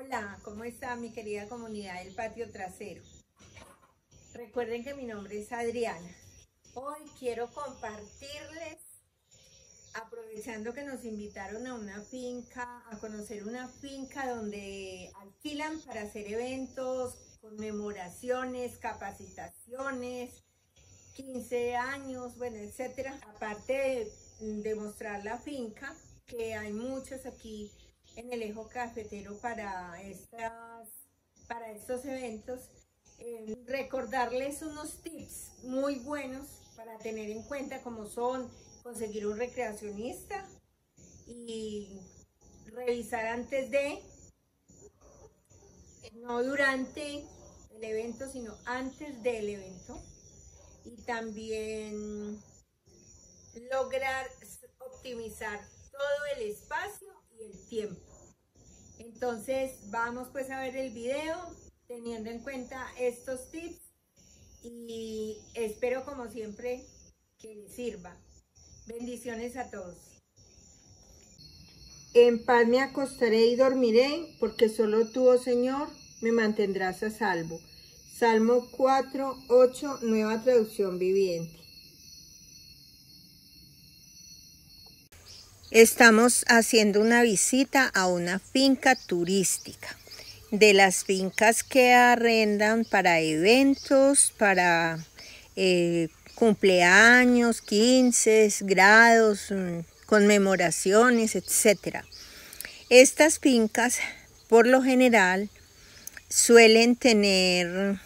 Hola, ¿cómo está mi querida comunidad del patio trasero? Recuerden que mi nombre es Adriana. Hoy quiero compartirles, aprovechando que nos invitaron a una finca, a conocer una finca donde alquilan para hacer eventos, conmemoraciones, capacitaciones, 15 años, bueno, etcétera. Aparte de, mostrar la finca, que hay muchas aquí en el Ejo cafetero para, estas, para estos eventos, eh, recordarles unos tips muy buenos para tener en cuenta como son conseguir un recreacionista y revisar antes de, no durante el evento, sino antes del evento. Y también lograr optimizar todo el espacio y el tiempo. Entonces vamos pues a ver el video teniendo en cuenta estos tips y espero como siempre que sirva. Bendiciones a todos. En paz me acostaré y dormiré, porque solo tú, oh Señor, me mantendrás a salvo. Salmo 4, 8, nueva traducción viviente. Estamos haciendo una visita a una finca turística, de las fincas que arrendan para eventos, para eh, cumpleaños, 15 grados, mm, conmemoraciones, etc. Estas fincas, por lo general, suelen tener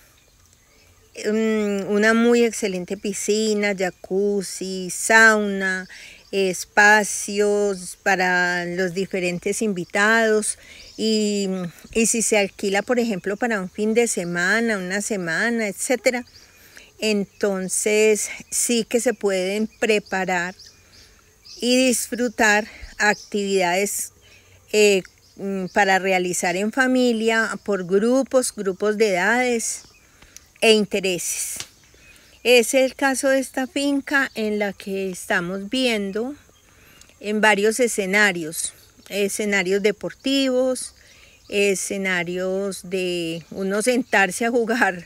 mm, una muy excelente piscina, jacuzzi, sauna, espacios para los diferentes invitados y, si se alquila, por ejemplo, para un fin de semana, una semana, etcétera, entonces sí que se pueden preparar y disfrutar actividades eh, mm, para realizar en familia, por grupos, grupos de edades e intereses. Es el caso de esta finca en la que estamos viendo en varios escenarios, escenarios deportivos, escenarios de uno sentarse a jugar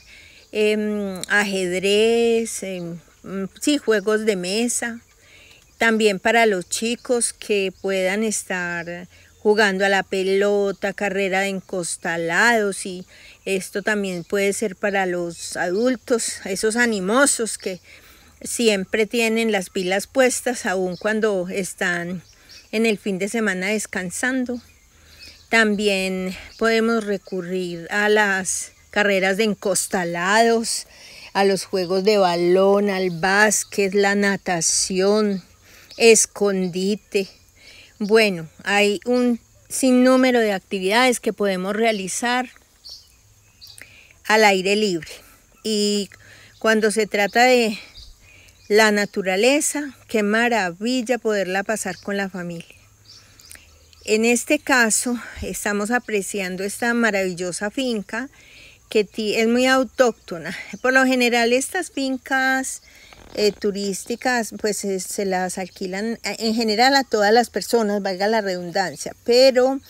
em, ajedrez, en em, sí, juegos de mesa, también para los chicos que puedan estar jugando a la pelota, carrera de encostalados y esto también puede ser para los adultos, esos animosos que siempre tienen las pilas puestas aun cuando están en el fin de semana descansando. También podemos recurrir a las carreras de encostalados, a los juegos de balón, al básquet, la natación, escondite, bueno, hay un sinnúmero de actividades que podemos realizar al aire libre. Y cuando se trata de la naturaleza, qué maravilla poderla pasar con la familia. En este caso, estamos apreciando esta maravillosa finca que es muy autóctona. Por lo general, estas fincas eh, turísticas pues eh, se las alquilan eh, en general a todas las personas, valga la redundancia, pero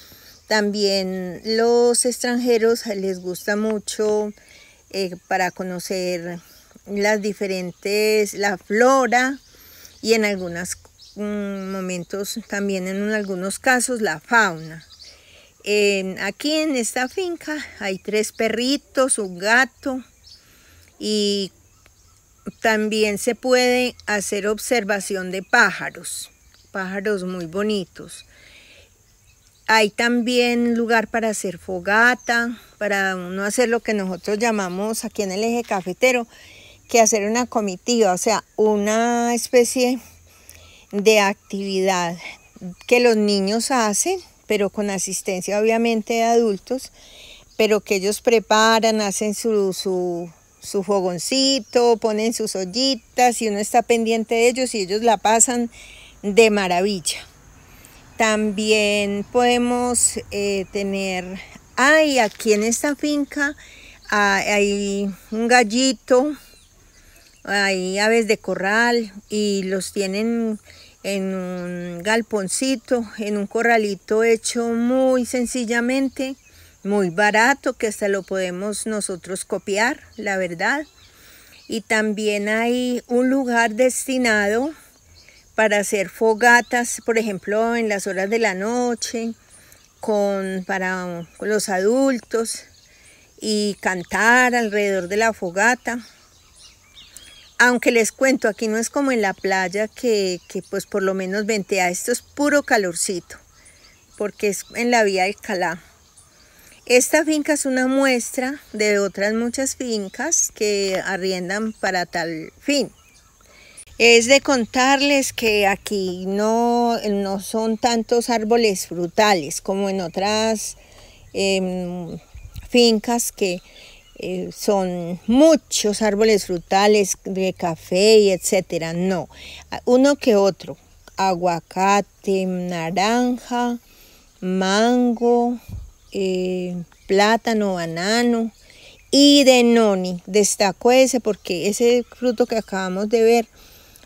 también los extranjeros les gusta mucho para conocer las diferentes, la flora y en algunos mm, momentos también en algunos casos la fauna. aquí en esta finca hay tres perritos, un gato y también se puede hacer observación de pájaros, pájaros muy bonitos. Hay también lugar para hacer fogata, para uno hacer lo que nosotros llamamos aquí en el eje cafetero, que hacer una comitiva, o sea, una especie de actividad que los niños hacen, pero con asistencia obviamente de adultos, pero que ellos preparan, hacen su, su su fogoncito, ponen sus ollitas y uno está pendiente de ellos y ellos la pasan de maravilla. También podemos eh, tener, hay aquí en esta finca ah, hay un gallito, hay aves de corral y los tienen en un galponcito, en un corralito hecho muy sencillamente muy barato que hasta lo podemos nosotros copiar, la verdad. Y también hay un lugar destinado para hacer fogatas, por ejemplo, en las horas de la noche, con, para los adultos y cantar alrededor de la fogata. Aunque les cuento, aquí no es como en la playa que, pues por lo menos a esto es puro calorcito, porque es en la vía Calá. Esta finca es una muestra de otras muchas fincas que arriendan para tal fin. Es de contarles que aquí no, no son tantos árboles frutales como en otras em, fincas que eh, son muchos árboles frutales de café y etcétera. No, uno que otro. Aguacate, naranja, mango, eh, plátano, banano y de noni. Destaco ese porque ese fruto que acabamos de ver,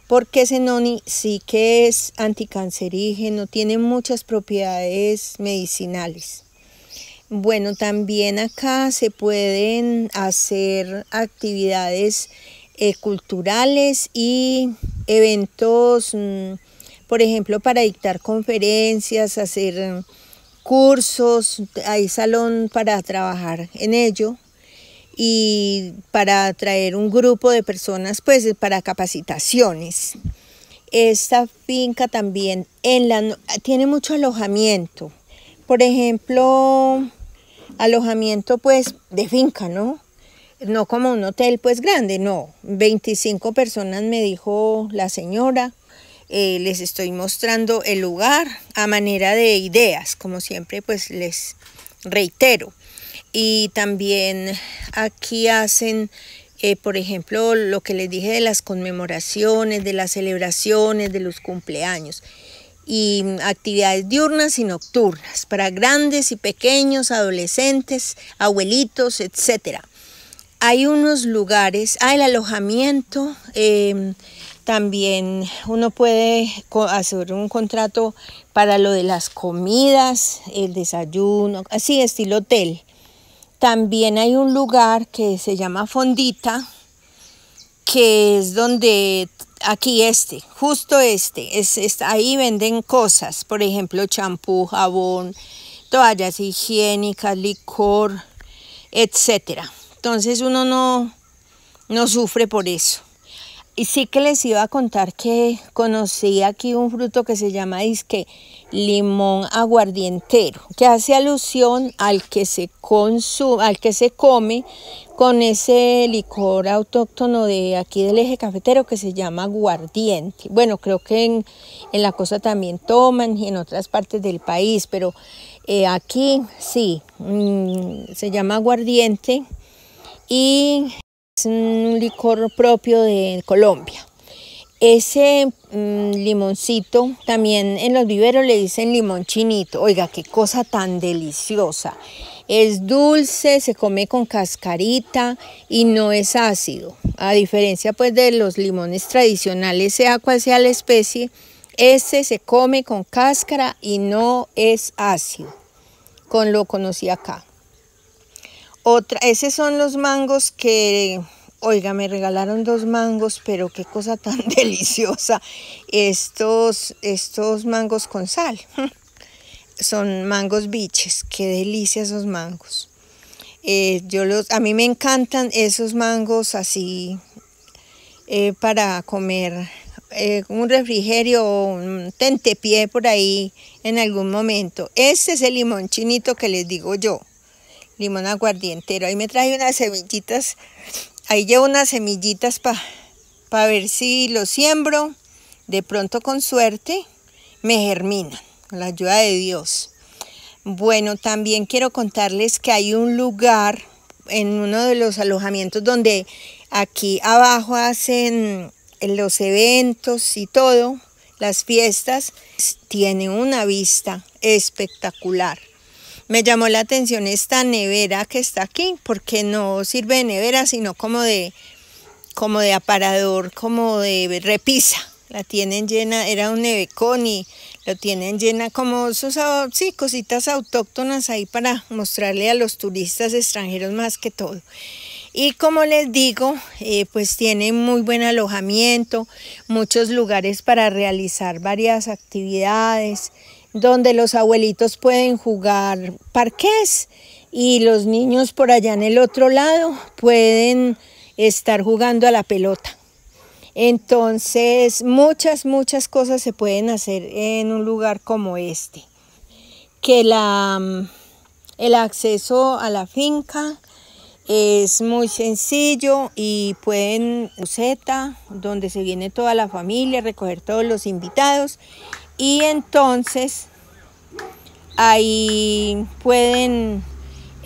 porque ese noni sí que es anticancerígeno, tiene muchas propiedades medicinales. Bueno, también acá se pueden hacer actividades eh, culturales y eventos, mm, por ejemplo, para dictar conferencias, hacer cursos, hay salón para trabajar en ello y para atraer un grupo de personas, pues para capacitaciones. Esta finca también en la, tiene mucho alojamiento. Por ejemplo, alojamiento pues de finca, ¿no? No como un hotel pues grande, no. 25 personas me dijo la señora eh, les estoy mostrando el lugar a manera de ideas, como siempre pues les reitero. Y también aquí hacen, eh, por ejemplo, lo que les dije de las conmemoraciones, de las celebraciones, de los cumpleaños y mm, actividades diurnas y nocturnas para grandes y pequeños, adolescentes, abuelitos, etcétera hay unos lugares, ah, el alojamiento, em, también uno puede hacer un contrato para lo de las comidas, el desayuno, así estilo hotel. También hay un lugar que se llama Fondita, que es donde aquí este, justo este, es, ahí venden cosas, por ejemplo, champú, jabón, toallas higiénicas, licor, etcétera. Entonces uno no, no sufre por eso. Y sí que les iba a contar que conocí aquí un fruto que se llama que, limón aguardientero, que hace alusión al que se consume, al que se come con ese licor autóctono de aquí del eje cafetero que se llama aguardiente. Bueno, creo que en, la costa también toman y en otras partes del país, pero eh, aquí sí, mm, se llama aguardiente y un licor propio de Colombia. Ese mm, limoncito, también en los viveros le dicen limón chinito. Oiga, qué cosa tan deliciosa. Es dulce, se come con cascarita y no es ácido. A diferencia pues de los limones tradicionales, sea cual sea la especie, este se come con cáscara y no es ácido, con lo conocí acá. Otra, esos son los mangos que Oiga, me regalaron dos mangos, pero qué cosa tan deliciosa. Estos, estos mangos con sal. Son mangos biches. Qué delicia esos mangos. Eh, yo los, a mí me encantan esos mangos así eh, para comer eh, un refrigerio o un tentepié por ahí en algún momento. Este es el limón chinito que les digo yo. Limón aguardientero. Ahí me traje unas semillitas Ahí llevo unas semillitas para pa ver si lo siembro. De pronto con suerte me germinan, con la ayuda de Dios. Bueno, también quiero contarles que hay un lugar en uno de los alojamientos donde aquí abajo hacen eh, los eventos y todo, las fiestas, tiene una vista espectacular. Me llamó la atención esta nevera que está aquí, porque no sirve de nevera, sino como de, como de aparador, como de repisa. La tienen llena, era un nevecón y lo tienen llena como sus ah, sí, cositas autóctonas ahí para mostrarle a los turistas extranjeros más que todo. Y como les digo, eh, pues tiene muy buen alojamiento, muchos lugares para realizar varias actividades donde los abuelitos pueden jugar parques y los niños por allá en el otro lado pueden estar jugando a la pelota. Entonces, muchas, muchas cosas se pueden hacer en un lugar como este. Que la, mm, el acceso a la finca es muy sencillo y pueden Z, donde se viene toda la familia, recoger todos los invitados y entonces ahí pueden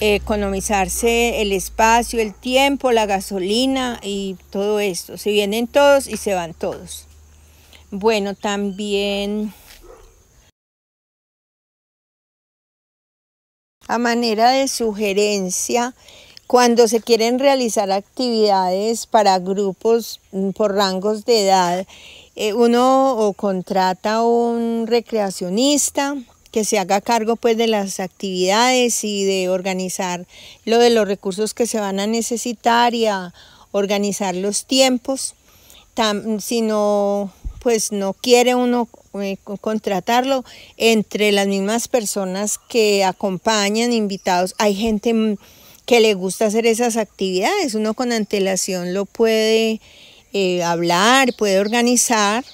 eh, economizarse el espacio, el tiempo, la gasolina y todo esto. Se vienen todos y se van todos. Bueno, también a manera de sugerencia, cuando se quieren realizar actividades para grupos mm, por rangos de edad eh, uno o contrata un recreacionista que se haga cargo pues de las actividades y de organizar lo de los recursos que se van a necesitar y a organizar los tiempos. si no, pues no quiere uno eh, contratarlo, entre las mismas personas que acompañan, invitados, hay gente mm, que le gusta hacer esas actividades, uno con antelación lo puede eh, hablar, puede organizar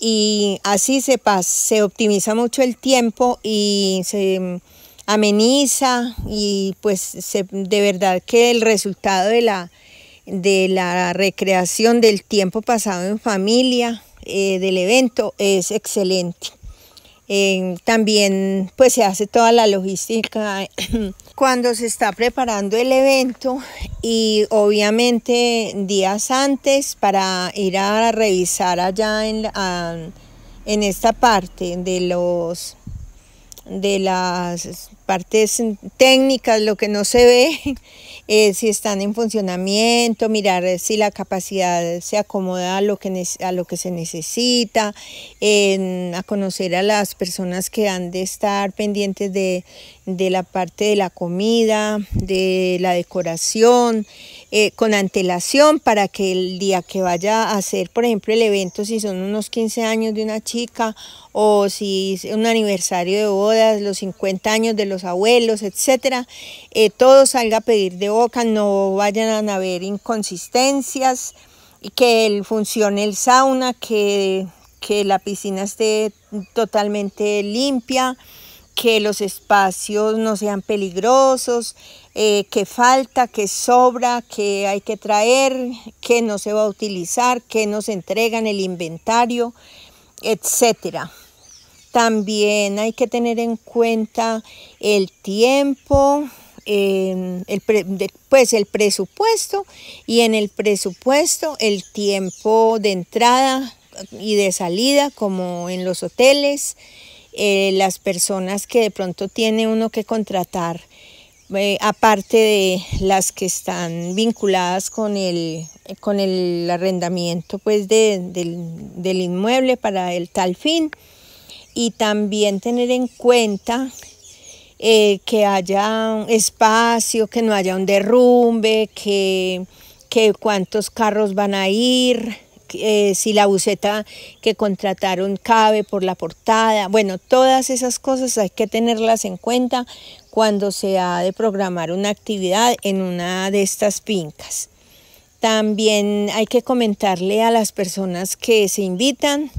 y así se, pasa, se optimiza mucho el tiempo y se mm, ameniza y pues de verdad que el resultado de la, de la recreación del tiempo pasado en familia, eh, del evento, es excelente. Eh, también pues se hace toda la logística cuando se está preparando el evento y obviamente días antes para ir a revisar allá en, en esta parte de los de las partes técnicas, lo que no se ve, eh, si están en funcionamiento, mirar eh, si la capacidad se acomoda a lo que, a lo que se necesita, a conocer a las personas que han de estar pendientes de, de la parte de la comida, de la decoración. Eh, con antelación para que el día que vaya a hacer, por ejemplo, el evento, si son unos 15 años de una chica o si es un aniversario de bodas, los 50 años de los abuelos, etcétera, eh, todo salga a pedir de boca, no vayan a haber inconsistencias, y que funcione el sauna, que, que la piscina esté totalmente limpia, que los espacios no sean peligrosos, eh, qué que falta, qué sobra, qué hay que traer, qué no se va a utilizar, que nos entregan el inventario, etcétera. También hay que tener en cuenta el tiempo, em, el pues el presupuesto y en el presupuesto el tiempo de entrada y de salida como en los hoteles, eh, las personas que de pronto tiene uno que contratar aparte de las que están vinculadas con el, con el arrendamiento pues, del, inmueble para el tal fin y también tener en cuenta eh, que haya espacio, que no haya un derrumbe, que, cuántos carros van a ir, eh, si la buceta que contrataron cabe por la portada. Bueno, todas esas cosas hay que tenerlas en cuenta cuando se ha de programar una actividad en una de estas fincas. También hay que comentarle a las personas que se invitan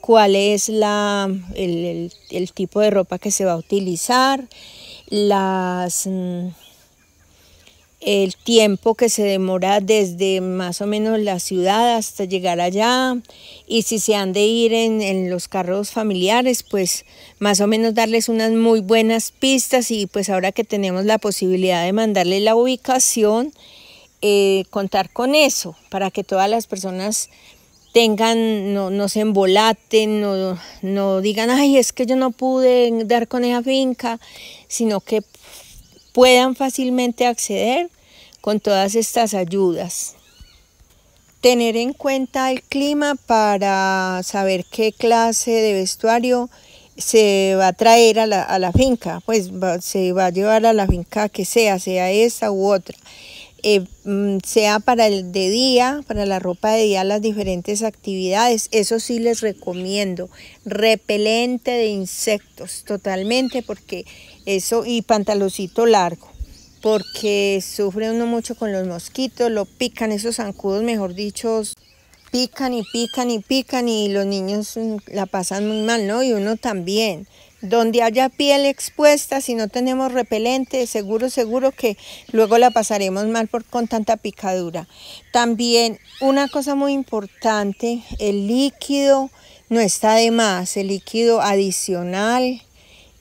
cuál es la, el tipo de ropa que se va a utilizar, las mm, el tiempo que se demora desde más o menos la ciudad hasta llegar allá y si se han de ir en, los carros familiares, pues más o menos darles unas muy buenas pistas y pues ahora que tenemos la posibilidad de mandarle la ubicación, eh, contar con eso para que todas las personas tengan, no, se embolaten, no, no digan, ay, es que yo no pude dar con esa finca, sino que puedan fácilmente acceder con todas estas ayudas. Tener en cuenta el clima para saber qué clase de vestuario se va a traer a la, finca, pues se va a llevar a la finca que sea, sea esa u otra. Eh, mm, sea para el de día, para la ropa de día, las diferentes actividades. Eso sí les recomiendo. Repelente de insectos totalmente porque eso y pantaloncito largo porque sufre uno mucho con los mosquitos, lo pican, esos zancudos, mejor dicho, pican y pican y pican y los niños mm, la pasan muy mal, ¿no? Y uno también. Donde haya piel expuesta, si no tenemos repelente, seguro, seguro que luego la pasaremos mal por, con tanta picadura. También una cosa muy importante, el líquido no está de más, el líquido adicional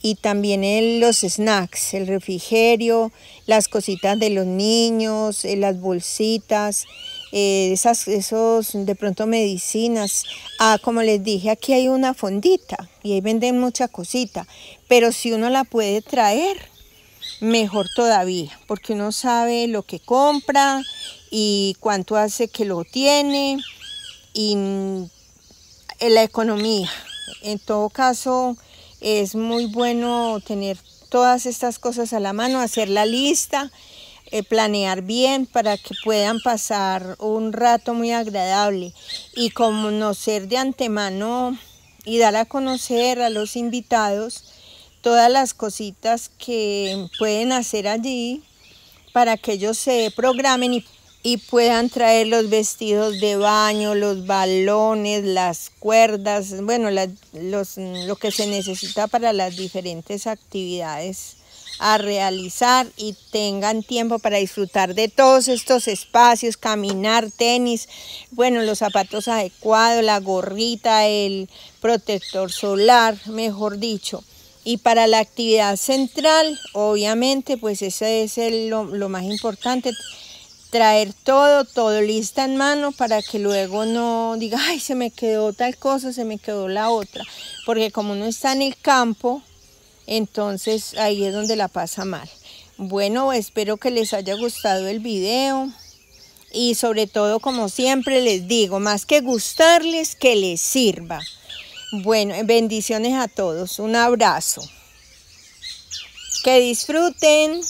y también los snacks, el refrigerio, las cositas de los niños, eh, las bolsitas, eh, esas, esos de pronto medicinas. Ah, como les dije, aquí hay una fondita y ahí venden mucha cositas. pero si uno la puede traer, mejor todavía, porque uno sabe lo que compra y cuánto hace que lo tiene y mm, eh, la economía. En todo caso, es muy bueno tener todas estas cosas a la mano, hacer la lista, eh, planear bien para que puedan pasar un rato muy agradable y conocer de antemano y dar a conocer a los invitados todas las cositas que pueden hacer allí para que ellos se programen y y puedan traer los vestidos de baño, los balones, las cuerdas, bueno, los, lo que se necesita para las diferentes actividades a realizar y tengan tiempo para disfrutar de todos estos espacios, caminar, tenis, bueno, los zapatos adecuados, la gorrita, el protector solar, mejor dicho. Y para la actividad central, obviamente, pues ese es el, lo más importante, traer todo, todo lista en mano para que luego no diga, ay, se me quedó tal cosa, se me quedó la otra. Porque como no está en el campo, entonces ahí es donde la pasa mal. Bueno, espero que les haya gustado el video. Y sobre todo, como siempre les digo, más que gustarles, que les sirva. Bueno, bendiciones a todos. Un abrazo. Que disfruten.